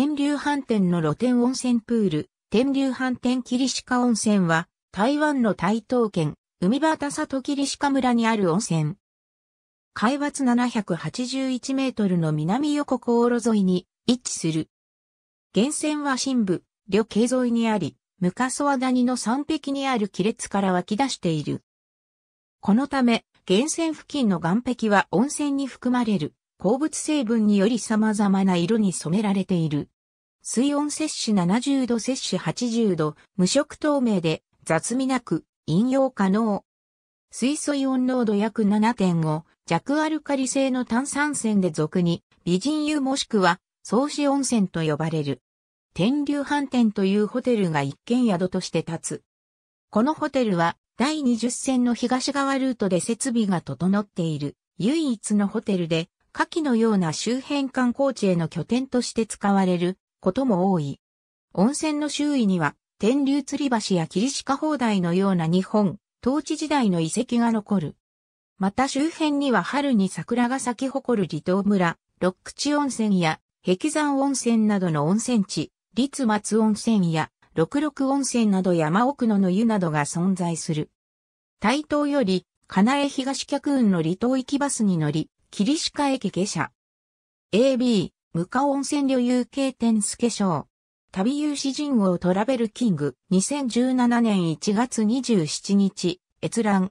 天竜飯店の露天温泉プール、天竜飯店霧鹿温泉は、台湾の台東県、海端里霧鹿村にある温泉。海抜781メートルの南横航路沿いに位置する。源泉は深部、旅系沿いにあり、昔ダ谷の山壁にある亀裂から湧き出している。このため、源泉付近の岩壁は温泉に含まれる鉱物成分により様々な色に染められている。水温摂取70度摂取80度、無色透明で雑味なく飲用可能。水素イオン濃度約7.5、弱アルカリ性の炭酸泉で俗に美人湯もしくは創始温泉と呼ばれる。天竜飯店というホテルが一軒宿として立つ。このホテルは第20線の東側ルートで設備が整っている唯一のホテルで、下記のような周辺観光地への拠点として使われることも多い。温泉の周囲には、天竜吊り橋や霧鹿砲台のような日本、統治時代の遺跡が残る。また周辺には春に桜が咲き誇る離島村、六口温泉や壁山温泉などの温泉地、立松温泉や六六温泉など山奥野の湯などが存在する。台東より、金江東客運の離島行きバスに乗り、霧鹿駅下車。AB、無価温泉旅遊系天助賞。旅有志人王トラベルキング2017年1月27日、閲覧。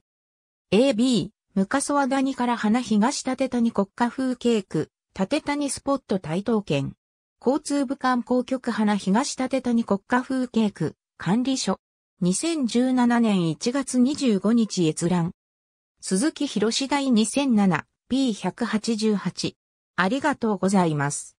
AB、無価ソワダから花東立谷国家風景区、立谷スポット台東県。交通部観光局花東立谷国家風景区、管理所。2017年1月25日閲覧。鈴木博士第 2007P188 ありがとうございます。